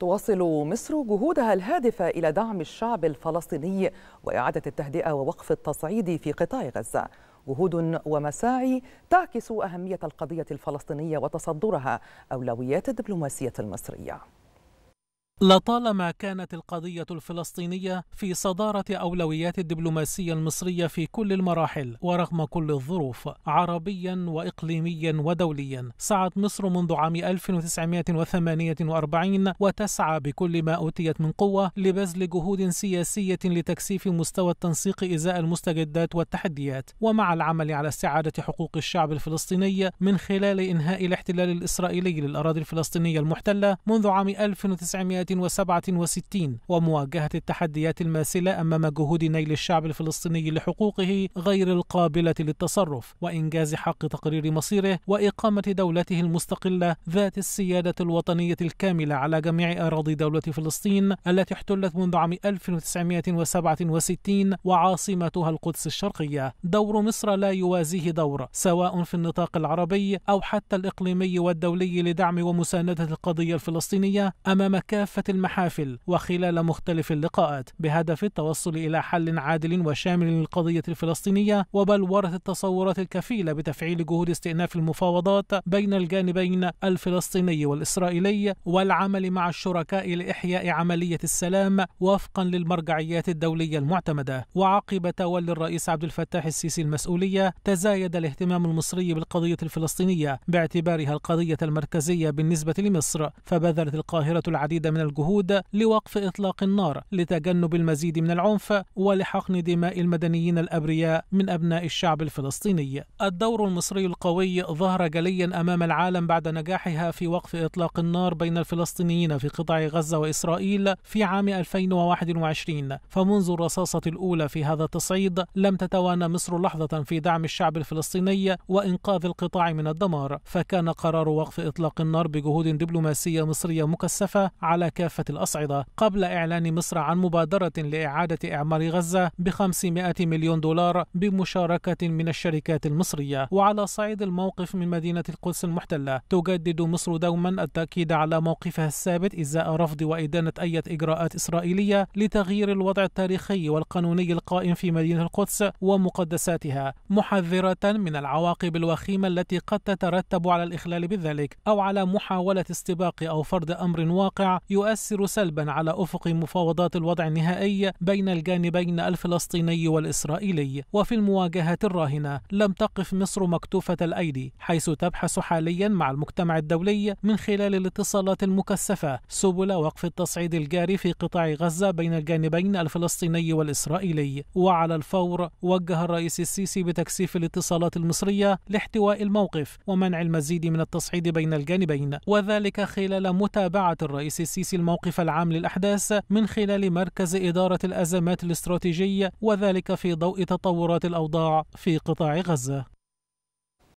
تواصل مصر جهودها الهادفة إلى دعم الشعب الفلسطيني وإعادة التهدئة ووقف التصعيد في قطاع غزة جهود ومساعي تعكس أهمية القضية الفلسطينية وتصدرها أولويات الدبلوماسية المصرية لطالما كانت القضية الفلسطينية في صدارة أولويات الدبلوماسية المصرية في كل المراحل ورغم كل الظروف عربيا وإقليميا ودوليا سعت مصر منذ عام 1948 وتسعى بكل ما أوتيت من قوة لبذل جهود سياسية لتكثيف مستوى التنسيق إزاء المستجدات والتحديات ومع العمل على استعادة حقوق الشعب الفلسطيني من خلال إنهاء الاحتلال الإسرائيلي للأراضي الفلسطينية المحتلة منذ عام 1948 1967 ومواجهة التحديات الماثلة أمام جهود نيل الشعب الفلسطيني لحقوقه غير القابلة للتصرف وإنجاز حق تقرير مصيره وإقامة دولته المستقلة ذات السيادة الوطنية الكاملة على جميع أراضي دولة فلسطين التي احتلت منذ عام 1967 وعاصمتها القدس الشرقية دور مصر لا يوازيه دور سواء في النطاق العربي أو حتى الإقليمي والدولي لدعم ومساندة القضية الفلسطينية أمام كافة كافة المحافل وخلال مختلف اللقاءات بهدف التوصل إلى حل عادل وشامل للقضية الفلسطينية وبلورة التصورات الكفيلة بتفعيل جهود استئناف المفاوضات بين الجانبين الفلسطيني والإسرائيلي والعمل مع الشركاء لإحياء عملية السلام وفقا للمرجعيات الدولية المعتمدة وعقب تولي الرئيس عبد الفتاح السيسي المسؤولية تزايد الاهتمام المصري بالقضية الفلسطينية باعتبارها القضية المركزية بالنسبة لمصر فبذلت القاهرة العديد من الجهود لوقف إطلاق النار لتجنب المزيد من العنف ولحقن دماء المدنيين الأبرياء من أبناء الشعب الفلسطيني الدور المصري القوي ظهر جليا أمام العالم بعد نجاحها في وقف إطلاق النار بين الفلسطينيين في قطاع غزة وإسرائيل في عام 2021 فمنذ الرصاصة الأولى في هذا التصعيد لم تتوانى مصر لحظة في دعم الشعب الفلسطيني وإنقاذ القطاع من الدمار فكان قرار وقف إطلاق النار بجهود دبلوماسية مصرية مكثفة على كافة الأصعدة قبل إعلان مصر عن مبادرة لإعادة إعمار غزة ب 500 مليون دولار بمشاركة من الشركات المصرية وعلى صعيد الموقف من مدينة القدس المحتلة تجدد مصر دوما التأكيد على موقفها الثابت إزاء رفض وإدانة أي إجراءات إسرائيلية لتغيير الوضع التاريخي والقانوني القائم في مدينة القدس ومقدساتها محذرة من العواقب الوخيمة التي قد تترتب على الإخلال بذلك أو على محاولة استباق أو فرض أمر واقع يؤثر سلبا على أفق مفاوضات الوضع النهائي بين الجانبين الفلسطيني والإسرائيلي وفي المواجهة الراهنة لم تقف مصر مكتوفة الأيدي حيث تبحث حاليا مع المجتمع الدولي من خلال الاتصالات المكثفة سبل وقف التصعيد الجاري في قطاع غزة بين الجانبين الفلسطيني والإسرائيلي وعلى الفور وجه الرئيس السيسي بتكثيف الاتصالات المصرية لاحتواء الموقف ومنع المزيد من التصعيد بين الجانبين وذلك خلال متابعة الرئيس السيسي تأسيس الموقف العام للأحداث من خلال مركز إدارة الأزمات الاستراتيجية وذلك في ضوء تطورات الأوضاع في قطاع غزة